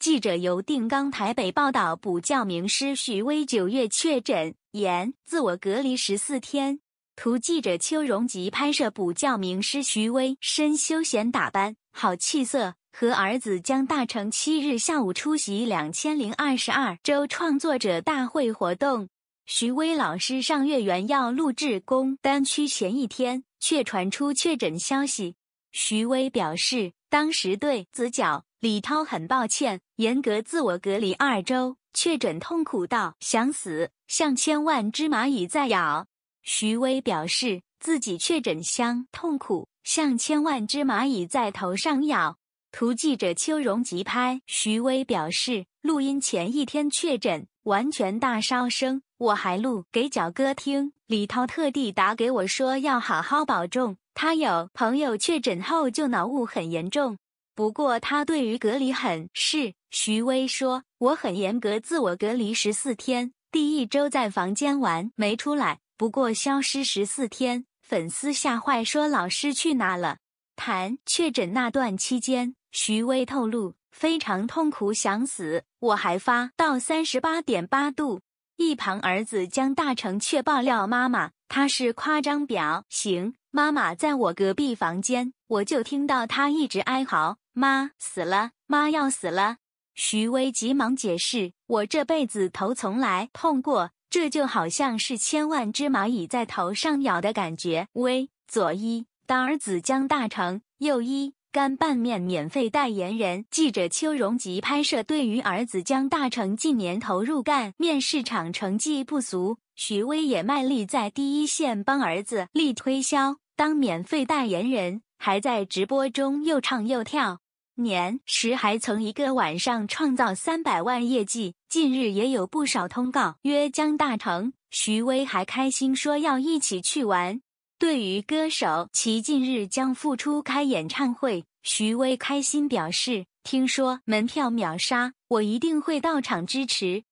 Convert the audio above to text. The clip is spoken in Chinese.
记者由定冈台北报道，补教名师徐威九月确诊，严自我隔离十四天。图记者邱荣吉拍摄，补教名师徐威身休闲打扮，好气色，和儿子江大成七日下午出席两千零二十二周创作者大会活动。徐威老师上月原要录制工单区》前一天，却传出确诊消息。徐威表示，当时对子角李涛很抱歉，严格自我隔离二周，确诊痛苦到想死，像千万只蚂蚁在咬。”徐威表示自己确诊相痛苦像千万只蚂蚁在头上咬。图记者邱荣吉拍。徐威表示，录音前一天确诊，完全大烧声，我还录给角哥听。李涛特地打给我说要好好保重。他有朋友确诊后就脑雾很严重。不过他对于隔离很是，徐威说：“我很严格自我隔离十四天，第一周在房间玩没出来。不过消失十四天，粉丝吓坏说老师去哪了？”谈确诊那段期间，徐威透露非常痛苦，想死。我还发到三十八点八度，一旁儿子江大成却爆料妈妈，他是夸张表行，妈妈在我隔壁房间，我就听到他一直哀嚎。妈死了，妈要死了！徐威急忙解释：“我这辈子头从来痛过，这就好像是千万只蚂蚁在头上咬的感觉。”威左一，大儿子江大成；右一，干拌面免费代言人，记者邱荣吉拍摄。对于儿子江大成近年投入干面市场成绩不俗，徐威也卖力在第一线帮儿子力推销，当免费代言人，还在直播中又唱又跳。年时还曾一个晚上创造三百万业绩，近日也有不少通告约将大成、徐威，还开心说要一起去玩。对于歌手，其近日将复出开演唱会，徐威开心表示，听说门票秒杀，我一定会到场支持。